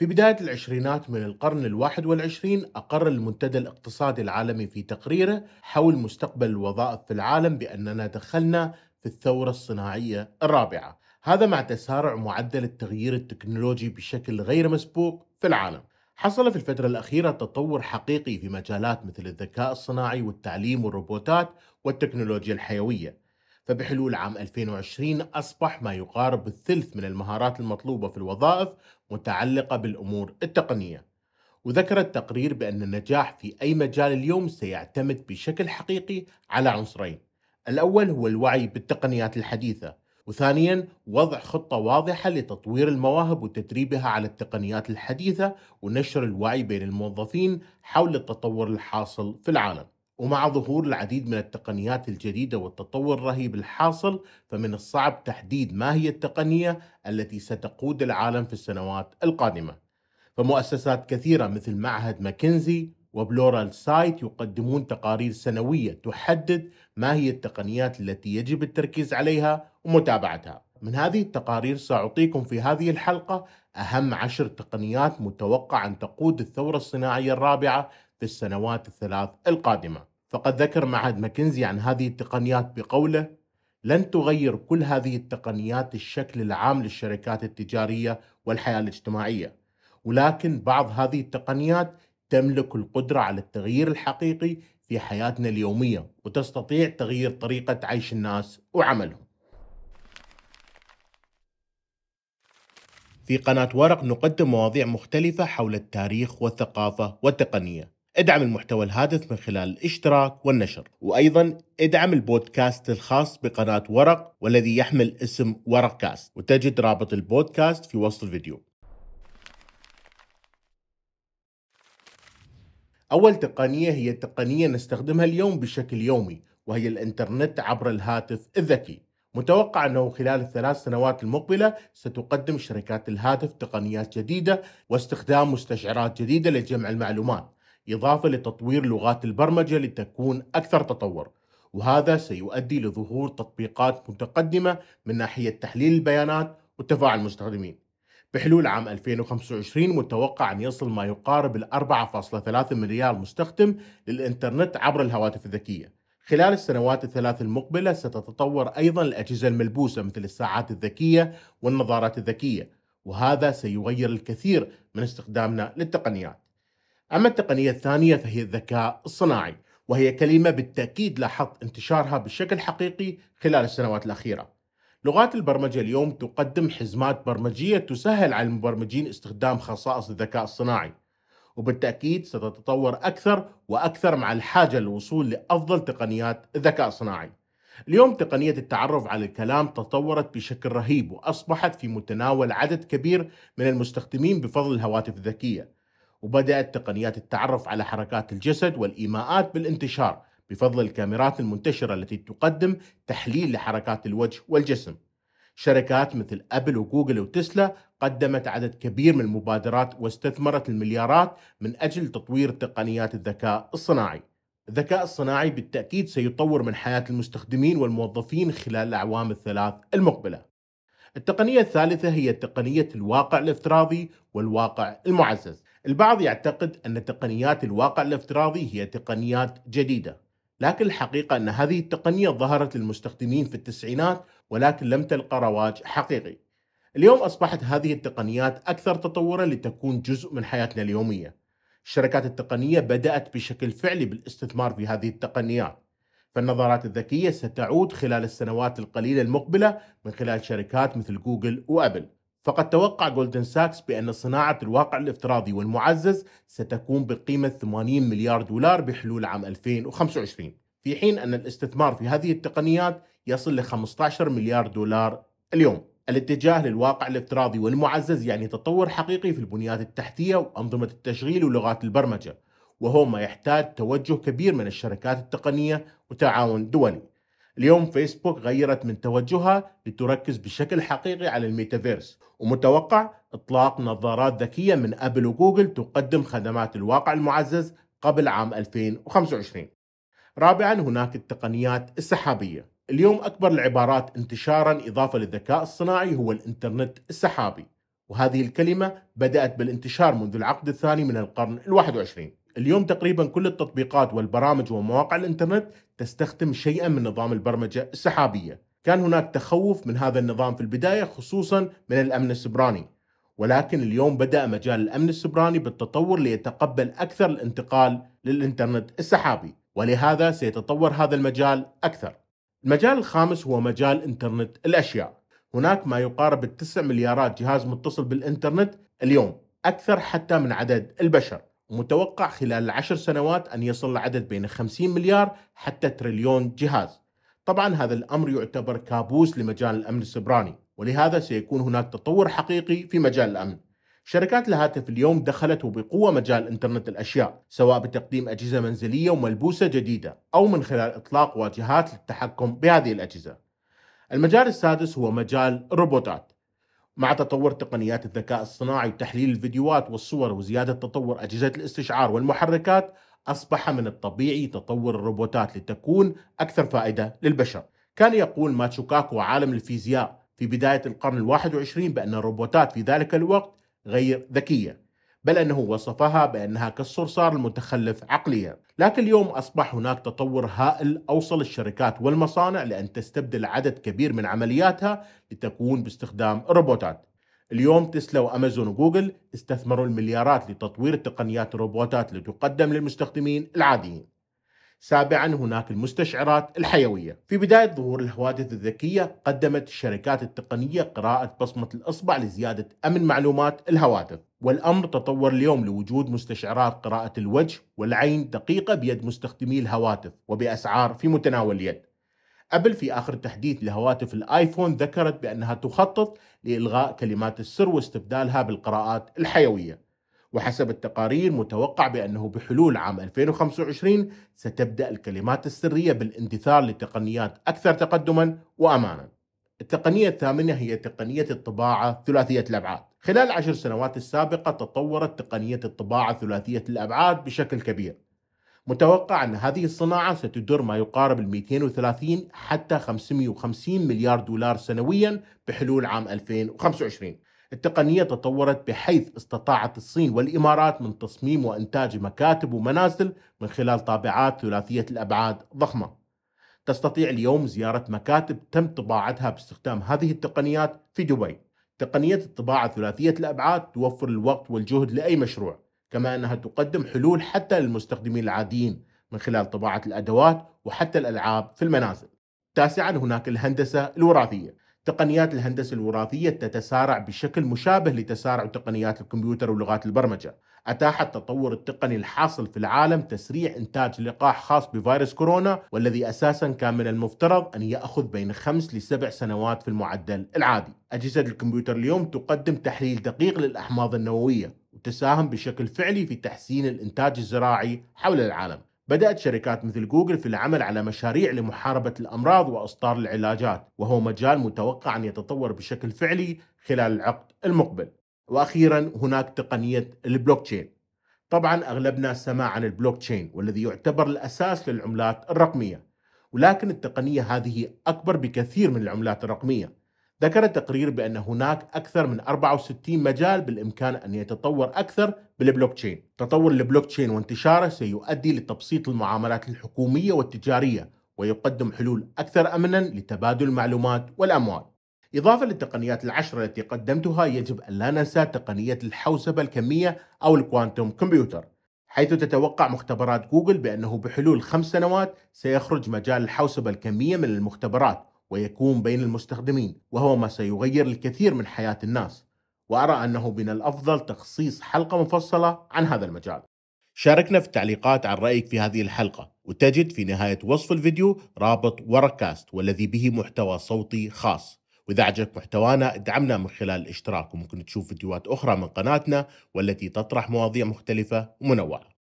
في بداية العشرينات من القرن الواحد والعشرين أقر المنتدى الاقتصادي العالمي في تقريره حول مستقبل الوظائف في العالم بأننا دخلنا في الثورة الصناعية الرابعة هذا مع تسارع معدل التغيير التكنولوجي بشكل غير مسبوق في العالم حصل في الفترة الأخيرة تطور حقيقي في مجالات مثل الذكاء الصناعي والتعليم والروبوتات والتكنولوجيا الحيوية فبحلول عام 2020 أصبح ما يقارب الثلث من المهارات المطلوبة في الوظائف متعلقة بالأمور التقنية وذكر التقرير بأن النجاح في أي مجال اليوم سيعتمد بشكل حقيقي على عنصرين الأول هو الوعي بالتقنيات الحديثة وثانيا وضع خطة واضحة لتطوير المواهب وتدريبها على التقنيات الحديثة ونشر الوعي بين الموظفين حول التطور الحاصل في العالم ومع ظهور العديد من التقنيات الجديدة والتطور الرهيب الحاصل فمن الصعب تحديد ما هي التقنية التي ستقود العالم في السنوات القادمة فمؤسسات كثيرة مثل معهد ماكنزي وبلورال سايت يقدمون تقارير سنوية تحدد ما هي التقنيات التي يجب التركيز عليها ومتابعتها من هذه التقارير سأعطيكم في هذه الحلقة أهم عشر تقنيات متوقع أن تقود الثورة الصناعية الرابعة في السنوات الثلاث القادمة فقد ذكر معهد ماكنزي عن هذه التقنيات بقوله لن تغير كل هذه التقنيات الشكل العام للشركات التجارية والحياة الاجتماعية ولكن بعض هذه التقنيات تملك القدرة على التغيير الحقيقي في حياتنا اليومية وتستطيع تغيير طريقة عيش الناس وعملهم في قناة ورق نقدم مواضيع مختلفة حول التاريخ والثقافة والتقنية ادعم المحتوى الهادف من خلال الاشتراك والنشر وأيضا ادعم البودكاست الخاص بقناة ورق والذي يحمل اسم ورق كاست وتجد رابط البودكاست في وصف الفيديو أول تقنية هي تقنية نستخدمها اليوم بشكل يومي وهي الإنترنت عبر الهاتف الذكي متوقع أنه خلال الثلاث سنوات المقبلة ستقدم شركات الهاتف تقنيات جديدة واستخدام مستشعرات جديدة لجمع المعلومات إضافة لتطوير لغات البرمجة لتكون أكثر تطور وهذا سيؤدي لظهور تطبيقات متقدمة من ناحية تحليل البيانات وتفاعل المستخدمين بحلول عام 2025 متوقع أن يصل ما يقارب ال 4.3 مليار مستخدم للإنترنت عبر الهواتف الذكية خلال السنوات الثلاث المقبلة ستتطور أيضا الأجهزة الملبوسة مثل الساعات الذكية والنظارات الذكية وهذا سيغير الكثير من استخدامنا للتقنيات أما التقنية الثانية فهي الذكاء الصناعي وهي كلمة بالتأكيد لاحظت انتشارها بشكل حقيقي خلال السنوات الأخيرة لغات البرمجة اليوم تقدم حزمات برمجية تسهل على المبرمجين استخدام خصائص الذكاء الصناعي وبالتأكيد ستتطور أكثر وأكثر مع الحاجة للوصول لأفضل تقنيات الذكاء الصناعي اليوم تقنية التعرف على الكلام تطورت بشكل رهيب وأصبحت في متناول عدد كبير من المستخدمين بفضل الهواتف الذكية وبدأت تقنيات التعرف على حركات الجسد والإيماءات بالانتشار بفضل الكاميرات المنتشرة التي تقدم تحليل لحركات الوجه والجسم شركات مثل أبل وجوجل وتسلا قدمت عدد كبير من المبادرات واستثمرت المليارات من أجل تطوير تقنيات الذكاء الصناعي الذكاء الصناعي بالتأكيد سيطور من حياة المستخدمين والموظفين خلال الأعوام الثلاث المقبلة التقنية الثالثة هي تقنية الواقع الافتراضي والواقع المعزز البعض يعتقد أن تقنيات الواقع الافتراضي هي تقنيات جديدة لكن الحقيقة أن هذه التقنية ظهرت للمستخدمين في التسعينات ولكن لم تلقى رواج حقيقي اليوم أصبحت هذه التقنيات أكثر تطورا لتكون جزء من حياتنا اليومية الشركات التقنية بدأت بشكل فعلي بالاستثمار في هذه التقنيات فالنظارات الذكية ستعود خلال السنوات القليلة المقبلة من خلال شركات مثل جوجل وأبل فقد توقع جولدن ساكس بأن صناعة الواقع الافتراضي والمعزز ستكون بقيمة 80 مليار دولار بحلول عام 2025 في حين أن الاستثمار في هذه التقنيات يصل ل 15 مليار دولار اليوم الاتجاه للواقع الافتراضي والمعزز يعني تطور حقيقي في البنيات التحتية وأنظمة التشغيل ولغات البرمجة وهو ما يحتاج توجه كبير من الشركات التقنية وتعاون دولي اليوم فيسبوك غيرت من توجهها لتركز بشكل حقيقي على الميتافيرس ومتوقع إطلاق نظارات ذكية من أبل وجوجل تقدم خدمات الواقع المعزز قبل عام 2025 رابعا هناك التقنيات السحابية اليوم أكبر العبارات انتشارا إضافة للذكاء الصناعي هو الإنترنت السحابي وهذه الكلمة بدأت بالانتشار منذ العقد الثاني من القرن الواحد وعشرين اليوم تقريبا كل التطبيقات والبرامج ومواقع الانترنت تستخدم شيئا من نظام البرمجه السحابيه. كان هناك تخوف من هذا النظام في البدايه خصوصا من الامن السبراني. ولكن اليوم بدأ مجال الأمن السبراني بالتطور ليتقبل أكثر الانتقال للإنترنت السحابي ولهذا سيتطور هذا المجال أكثر المجال الخامس هو مجال إنترنت الأشياء هناك ما يقارب التسع مليارات جهاز متصل بالإنترنت اليوم أكثر حتى من عدد البشر متوقع خلال العشر سنوات أن يصل العدد بين 50 مليار حتى تريليون جهاز طبعا هذا الأمر يعتبر كابوس لمجال الأمن السبراني ولهذا سيكون هناك تطور حقيقي في مجال الأمن شركات الهاتف اليوم دخلت وبقوة مجال إنترنت الأشياء سواء بتقديم أجهزة منزلية وملبوسة جديدة أو من خلال إطلاق واجهات للتحكم بهذه الأجهزة المجال السادس هو مجال الروبوتات مع تطور تقنيات الذكاء الصناعي وتحليل الفيديوهات والصور وزيادة تطور أجهزة الاستشعار والمحركات أصبح من الطبيعي تطور الروبوتات لتكون أكثر فائدة للبشر كان يقول ماتشوكاكو عالم الفيزياء في بداية القرن الواحد وعشرين بأن الروبوتات في ذلك الوقت غير ذكية بل أنه وصفها بأنها كالصرصار المتخلف عقليا لكن اليوم أصبح هناك تطور هائل أوصل الشركات والمصانع لأن تستبدل عدد كبير من عملياتها لتكون باستخدام الروبوتات اليوم تسلا وامازون وجوجل استثمروا المليارات لتطوير تقنيات الروبوتات لتقدم للمستخدمين العاديين. سابعا هناك المستشعرات الحيويه. في بدايه ظهور الهواتف الذكيه قدمت الشركات التقنيه قراءه بصمه الاصبع لزياده امن معلومات الهواتف. والأمر تطور اليوم لوجود مستشعرات قراءة الوجه والعين دقيقة بيد مستخدمي الهواتف وبأسعار في متناول اليد أبل في آخر تحديث لهواتف الآيفون ذكرت بأنها تخطط لإلغاء كلمات السر واستبدالها بالقراءات الحيوية وحسب التقارير متوقع بأنه بحلول عام 2025 ستبدأ الكلمات السرية بالاندثار لتقنيات أكثر تقدما وأمانا التقنية الثامنة هي تقنية الطباعة ثلاثية الأبعاد خلال العشر سنوات السابقة تطورت تقنية الطباعة ثلاثية الأبعاد بشكل كبير متوقع أن هذه الصناعة ستدر ما يقارب ال 230 حتى 550 مليار دولار سنويا بحلول عام 2025 التقنية تطورت بحيث استطاعت الصين والإمارات من تصميم وإنتاج مكاتب ومنازل من خلال طابعات ثلاثية الأبعاد ضخمة تستطيع اليوم زيارة مكاتب تم طباعتها باستخدام هذه التقنيات في دبي تقنية الطباعة ثلاثية الأبعاد توفر الوقت والجهد لأي مشروع كما أنها تقدم حلول حتى للمستخدمين العاديين من خلال طباعة الأدوات وحتى الألعاب في المنازل تاسعا هناك الهندسة الوراثية تقنيات الهندسة الوراثية تتسارع بشكل مشابه لتسارع تقنيات الكمبيوتر ولغات البرمجة أتاح التطور التقني الحاصل في العالم تسريع إنتاج لقاح خاص بفيروس كورونا والذي أساسا كان من المفترض أن يأخذ بين خمس لسبع سنوات في المعدل العادي أجهزة الكمبيوتر اليوم تقدم تحليل دقيق للأحماض النووية وتساهم بشكل فعلي في تحسين الإنتاج الزراعي حول العالم بدأت شركات مثل جوجل في العمل على مشاريع لمحاربة الأمراض وإصدار العلاجات وهو مجال متوقع أن يتطور بشكل فعلي خلال العقد المقبل واخيرا هناك تقنيه البلوك تشين طبعا اغلبنا سمع عن البلوك تشين والذي يعتبر الاساس للعملات الرقميه ولكن التقنيه هذه اكبر بكثير من العملات الرقميه ذكر التقرير بان هناك اكثر من 64 مجال بالامكان ان يتطور اكثر بالبلوك تشين تطور البلوك تشين وانتشاره سيؤدي لتبسيط المعاملات الحكوميه والتجاريه ويقدم حلول اكثر امنا لتبادل المعلومات والاموال إضافة للتقنيات العشرة التي قدمتها يجب أن لا ننسى تقنية الحوسبة الكمية أو الكوانتوم كمبيوتر حيث تتوقع مختبرات جوجل بأنه بحلول خمس سنوات سيخرج مجال الحوسبة الكمية من المختبرات ويكون بين المستخدمين وهو ما سيغير الكثير من حياة الناس وأرى أنه من الأفضل تخصيص حلقة مفصلة عن هذا المجال شاركنا في التعليقات عن رأيك في هذه الحلقة وتجد في نهاية وصف الفيديو رابط وركاست والذي به محتوى صوتي خاص وإذا عجبك محتوانا ادعمنا من خلال الاشتراك وممكن تشوف فيديوهات أخرى من قناتنا والتي تطرح مواضيع مختلفة ومنوعة